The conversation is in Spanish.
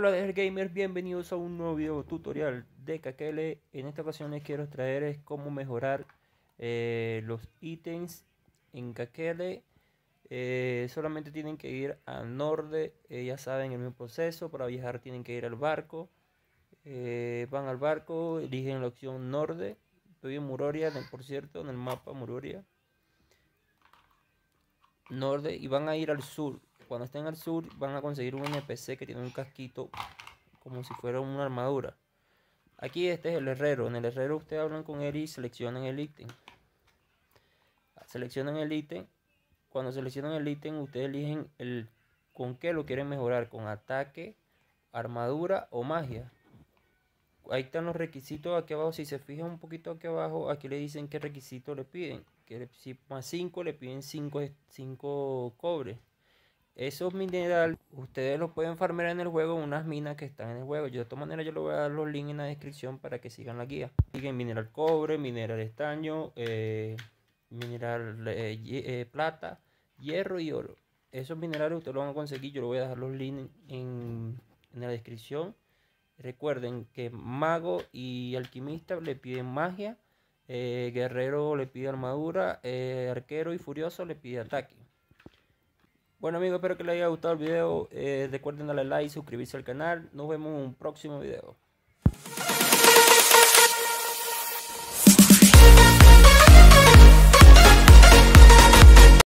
Hola Dejer Gamers, bienvenidos a un nuevo video tutorial de Kakele. En esta ocasión les quiero traer es cómo mejorar eh, los ítems en Kakele. Eh, solamente tienen que ir al norte eh, ya saben el mismo proceso. Para viajar tienen que ir al barco. van al barco, eligen la opción norte Estoy en Muroria, por cierto, en el mapa Muroria. norte y van a ir al sur cuando estén al sur van a conseguir un NPC que tiene un casquito como si fuera una armadura. Aquí este es el herrero. En el herrero ustedes hablan con él y seleccionan el ítem. Seleccionan el ítem. Cuando seleccionan el ítem ustedes eligen el con qué lo quieren mejorar. Con ataque, armadura o magia. Ahí están los requisitos aquí abajo. Si se fijan un poquito aquí abajo, aquí le dicen qué requisito le piden. Que si más 5 le piden 5 cinco, cobres. Esos minerales ustedes los pueden farmear en el juego, unas minas que están en el juego. de esta manera yo les voy a dar los links en la descripción para que sigan la guía. Siguen mineral cobre, mineral estaño, eh, mineral eh, eh, plata, hierro y oro. Esos minerales ustedes los van a conseguir, yo les voy a dejar los links en, en la descripción. Recuerden que mago y alquimista le piden magia, guerrero le pide armadura, arquero y furioso le pide ataque. Bueno amigos, espero que les haya gustado el video. Eh, recuerden darle like, suscribirse al canal. Nos vemos en un próximo video.